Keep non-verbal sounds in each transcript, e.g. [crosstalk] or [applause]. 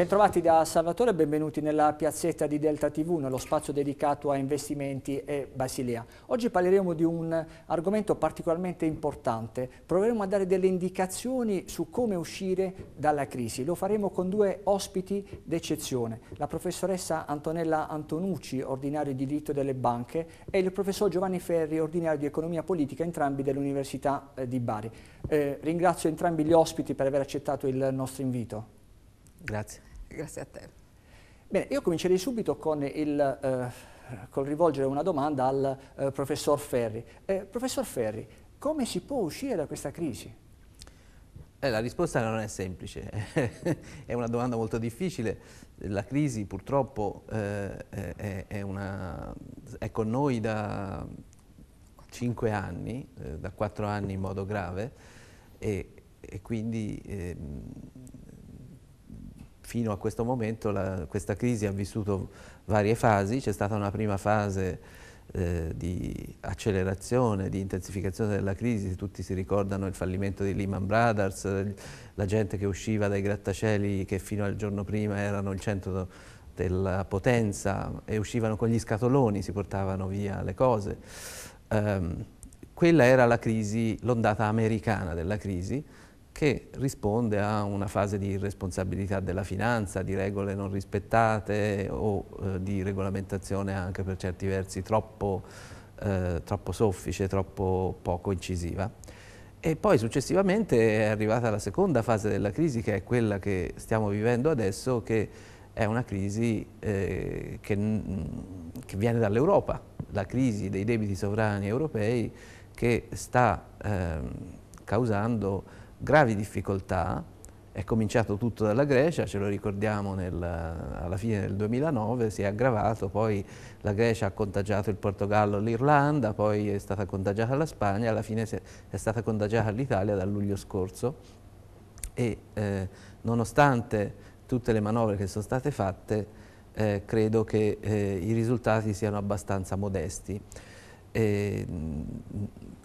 Bentrovati da Salvatore benvenuti nella piazzetta di Delta TV, nello spazio dedicato a investimenti e Basilea. Oggi parleremo di un argomento particolarmente importante, proveremo a dare delle indicazioni su come uscire dalla crisi. Lo faremo con due ospiti d'eccezione, la professoressa Antonella Antonucci, ordinario di diritto delle banche, e il professor Giovanni Ferri, ordinario di economia politica, entrambi dell'Università eh, di Bari. Eh, ringrazio entrambi gli ospiti per aver accettato il nostro invito. Grazie. Grazie a te. Bene, io comincerei subito con il, eh, col rivolgere una domanda al eh, professor Ferri. Eh, professor Ferri, come si può uscire da questa crisi? Eh, la risposta non è semplice, [laughs] è una domanda molto difficile. La crisi purtroppo eh, è, è, una, è con noi da 5 anni, eh, da 4 anni in modo grave e, e quindi ehm, fino a questo momento la, questa crisi ha vissuto varie fasi, c'è stata una prima fase eh, di accelerazione, di intensificazione della crisi, tutti si ricordano il fallimento di Lehman Brothers, la gente che usciva dai grattacieli che fino al giorno prima erano il centro della potenza e uscivano con gli scatoloni, si portavano via le cose. Um, quella era l'ondata americana della crisi, che risponde a una fase di irresponsabilità della finanza, di regole non rispettate o eh, di regolamentazione anche per certi versi troppo, eh, troppo soffice, troppo poco incisiva. E poi successivamente è arrivata la seconda fase della crisi, che è quella che stiamo vivendo adesso, che è una crisi eh, che, che, viene dall'Europa, la crisi dei debiti sovrani europei che sta eh, causando gravi difficoltà, è cominciato tutto dalla Grecia, ce lo ricordiamo nel, alla fine del 2009, si è aggravato, poi la Grecia ha contagiato il Portogallo, l'Irlanda, poi è stata contagiata la Spagna, alla fine è stata contagiata l'Italia dal luglio scorso e eh, nonostante tutte le manovre che sono state fatte, eh, credo che eh, i risultati siano abbastanza modesti eh,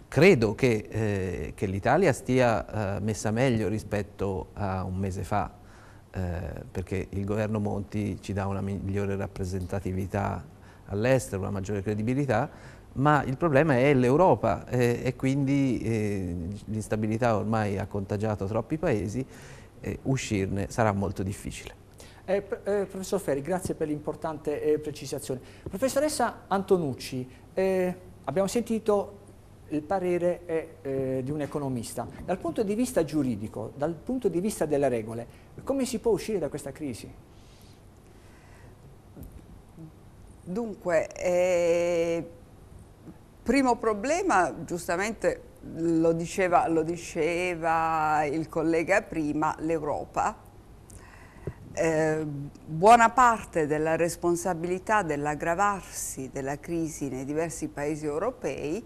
credo che, eh, che l'Italia stia eh, messa meglio rispetto a un mese fa, eh, perché il governo Monti ci dà una migliore rappresentatività all'estero, una maggiore credibilità, ma il problema è l'Europa eh, e quindi eh, l'instabilità ormai ha contagiato troppi paesi, uscirne sarà molto difficile. Eh, eh, professor Ferri, grazie per l'importante eh, precisazione. Professoressa Antonucci, Abbiamo sentito il parere è, eh, eh, di un economista. Dal punto di vista giuridico, dal punto di vista delle regole, come si può uscire da questa crisi? Dunque, eh, primo problema, giustamente lo diceva, lo diceva il collega prima, l'Europa eh, buona parte della responsabilità dell'aggravarsi della crisi nei diversi paesi europei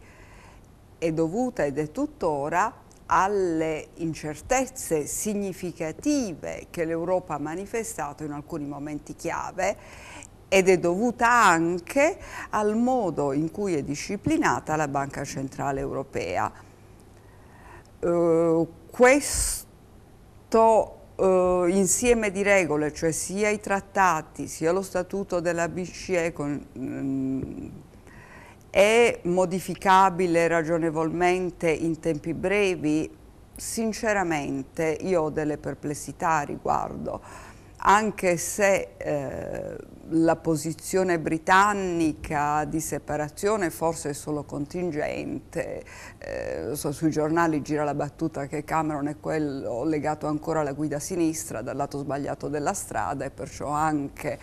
è dovuta ed è tuttora alle incertezze significative che l'Europa ha manifestato in alcuni momenti chiave ed è dovuta anche al modo in cui è disciplinata la Banca Centrale Europea. Eh, questo eh, insieme di regole, cioè sia i trattati, sia lo statuto della BCE con, mh, mm, è modificabile ragionevolmente in tempi brevi? Sinceramente io ho delle perplessità a riguardo anche se eh, la posizione britannica di separazione forse è solo contingente, eh, so, sui giornali gira la battuta che Cameron è quello legato ancora alla guida sinistra dal lato sbagliato della strada e perciò anche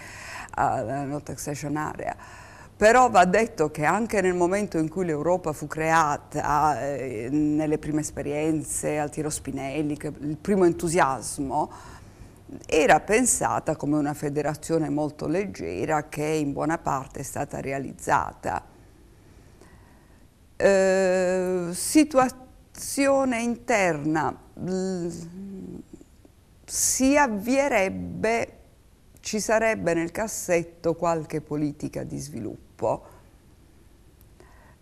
alla no taxation area. Però va detto che anche nel momento in cui l'Europa fu creata, eh, nelle prime esperienze al Tiro Spinelli, il primo entusiasmo, era pensata come una federazione molto leggera che in buona parte è stata realizzata. Eh, situazione interna, si avvierebbe, ci sarebbe nel cassetto qualche politica di sviluppo.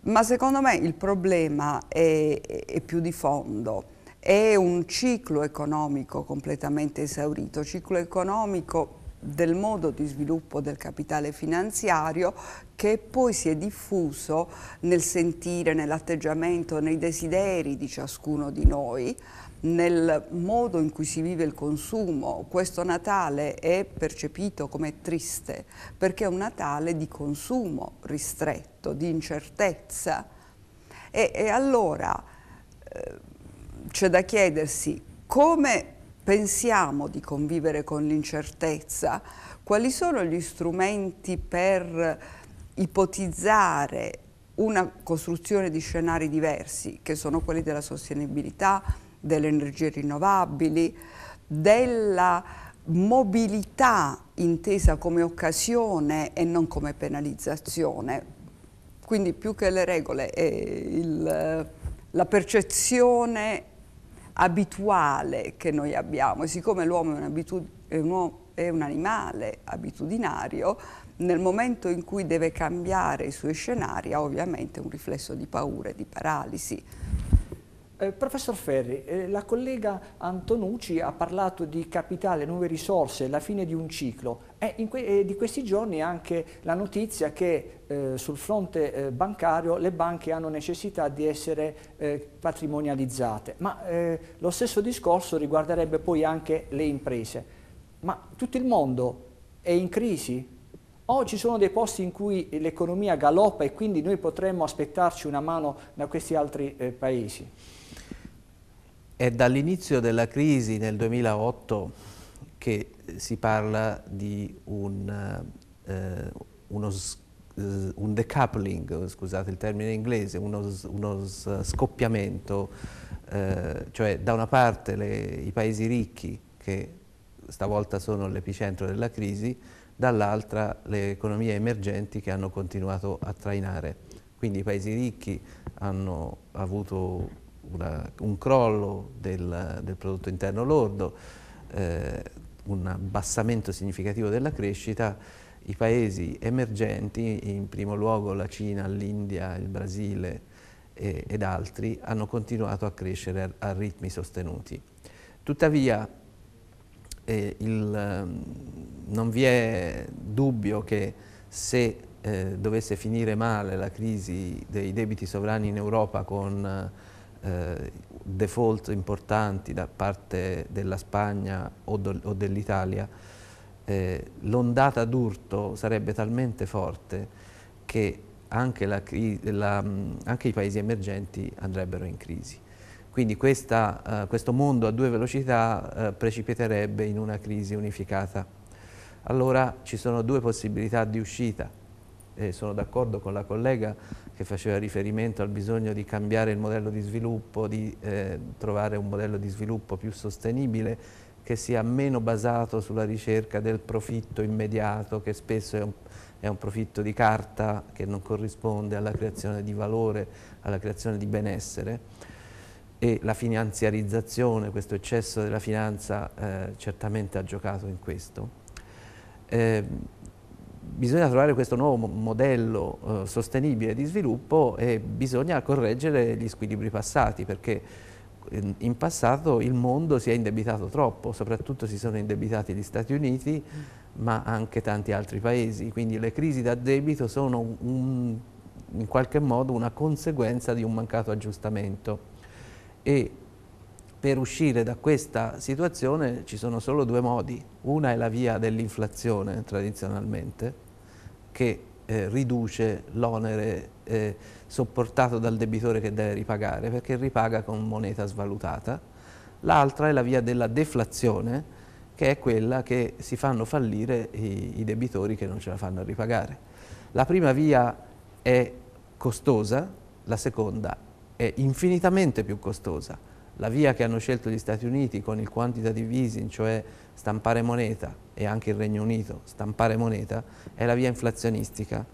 Ma secondo me il problema è, è più di fondo è un ciclo economico completamente esaurito, ciclo economico del modo di sviluppo del capitale finanziario che poi si è diffuso nel sentire, nell'atteggiamento, nei desideri di ciascuno di noi, nel modo in cui si vive il consumo. Questo Natale è percepito come triste perché è un Natale di consumo ristretto, di incertezza. E, e allora... Eh, c'è da chiedersi come pensiamo di convivere con l'incertezza, quali sono gli strumenti per ipotizzare una costruzione di scenari diversi, che sono quelli della sostenibilità, delle energie rinnovabili, della mobilità intesa come occasione e non come penalizzazione. Quindi più che le regole è il, la percezione abituale che noi abbiamo. E siccome l'uomo è, è un animale abitudinario, nel momento in cui deve cambiare i suoi scenari ha ovviamente un riflesso di paura e di paralisi. Eh, professor Ferri, eh, la collega Antonucci ha parlato di capitale, nuove risorse, la fine di un ciclo e eh, que eh, di questi giorni anche la notizia che eh, sul fronte eh, bancario le banche hanno necessità di essere patrimonializzate, ma lo stesso discorso riguarderebbe poi anche le imprese. Ma tutto il mondo è in crisi? O ci sono dei posti in cui l'economia galoppa e quindi noi potremmo aspettarci una mano da questi altri paesi? È dall'inizio della crisi nel 2008 che si parla di un, eh, uno, eh, un decoupling, scusate il termine inglese, uno, uno scoppiamento, eh, cioè da una parte le, i paesi ricchi che stavolta sono l'epicentro della crisi, dall'altra le economie emergenti che hanno continuato a trainare. Quindi i paesi ricchi hanno avuto una, un crollo del, del, prodotto interno lordo, eh, un abbassamento significativo della crescita, i paesi emergenti, in primo luogo la Cina, l'India, il Brasile e, ed altri, hanno continuato a crescere a, a ritmi sostenuti. Tuttavia eh, il, ehm, non vi è dubbio che se eh, dovesse finire male la crisi dei debiti sovrani in Europa con eh, default importanti da parte della Spagna o, o dell'Italia, eh, l'ondata d'urto sarebbe talmente forte che anche, la, la, anche, i paesi emergenti andrebbero in crisi. Quindi questa, eh, questo mondo a due velocità eh, precipiterebbe in una crisi unificata. Allora ci sono due possibilità di uscita eh, sono d'accordo con la collega che faceva riferimento al bisogno di cambiare il modello di sviluppo, di eh, trovare un modello di sviluppo più sostenibile che sia meno basato sulla ricerca del profitto immediato, che spesso è un, è un, profitto di carta che non corrisponde alla creazione di valore, alla creazione di benessere e la finanziarizzazione, questo eccesso della finanza eh, certamente ha giocato in questo. Eh, bisogna trovare questo nuovo modello eh, sostenibile di sviluppo e bisogna correggere gli squilibri passati perché ehm, in passato il mondo si è indebitato troppo, soprattutto si sono indebitati gli Stati Uniti mm. ma anche tanti altri paesi, quindi le crisi da debito sono un, in qualche modo una conseguenza di un mancato aggiustamento e per uscire da questa situazione ci sono solo due modi. Una è la via dell'inflazione tradizionalmente, che eh, riduce l'onere eh, sopportato dal debitore che deve ripagare, perché ripaga con moneta svalutata. L'altra è la via della deflazione, che è quella che si fanno fallire i, i debitori che non ce la fanno a ripagare. La prima via è costosa, la seconda è infinitamente più costosa la via che hanno scelto gli Stati Uniti con il quantitative easing, cioè stampare moneta, e anche il Regno Unito stampare moneta, è la via inflazionistica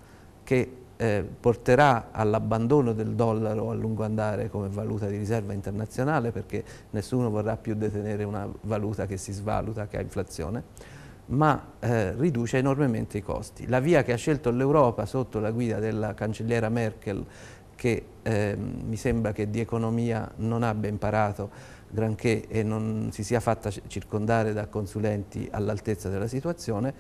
che eh, porterà all'abbandono del dollaro a lungo andare come valuta di riserva internazionale perché nessuno vorrà più detenere una valuta che si svaluta, che ha inflazione, ma eh, riduce enormemente i costi. La via che ha scelto l'Europa sotto la guida della cancelliera Merkel che eh, mi sembra che di economia non abbia imparato granché e non si sia fatta circondare da consulenti all'altezza della situazione,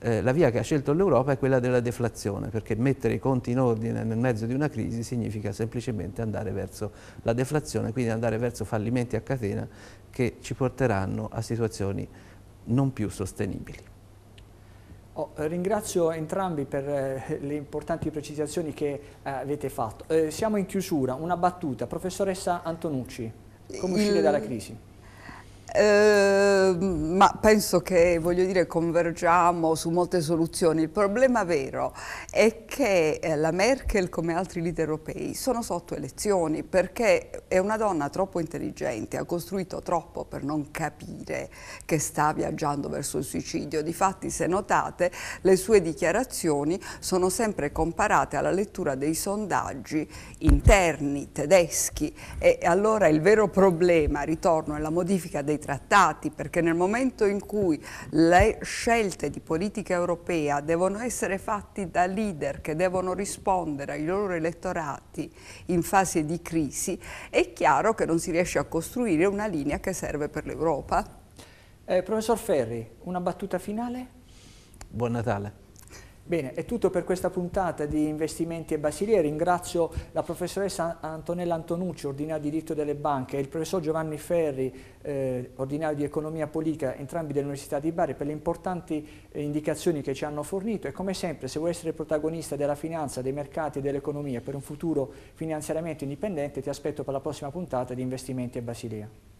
eh, la via che ha scelto l'Europa è quella della deflazione, perché mettere i conti in ordine nel mezzo di una crisi significa semplicemente andare verso la deflazione, quindi andare verso fallimenti a catena che ci porteranno a situazioni non più sostenibili. Oh, eh, ringrazio entrambi per eh, le importanti precisazioni che eh, avete fatto. Eh, siamo in chiusura, una battuta. Professoressa Antonucci, come uscire dalla crisi? Ehm, ma penso che, voglio dire, convergiamo su molte soluzioni. Il problema vero è che eh, la Merkel, come altri leader europei, sono sotto elezioni perché è una donna troppo intelligente, ha costruito troppo per non capire che sta viaggiando verso il suicidio. Difatti, se notate, le sue dichiarazioni sono sempre comparate alla lettura dei sondaggi interni tedeschi e allora il vero problema, ritorno, è la modifica dei trattati, perché nel momento in cui le scelte di politica europea devono essere fatte da leader che devono rispondere ai loro elettorati in fase di crisi, è chiaro che non si riesce a costruire una linea che serve per l'Europa. Eh, professor Ferri, una battuta finale? Buon Natale. Bene, è tutto per questa puntata di Investimenti e Basilea. Ringrazio la professoressa Antonella Antonucci, ordinario di diritto delle banche, e il professor Giovanni Ferri, eh, ordinario di economia politica, entrambi dell'Università di Bari, per le importanti eh, indicazioni che ci hanno fornito. E come sempre, se vuoi essere protagonista della finanza, dei mercati e dell'economia per un futuro finanziariamente indipendente, ti aspetto per la prossima puntata di Investimenti e Basilea.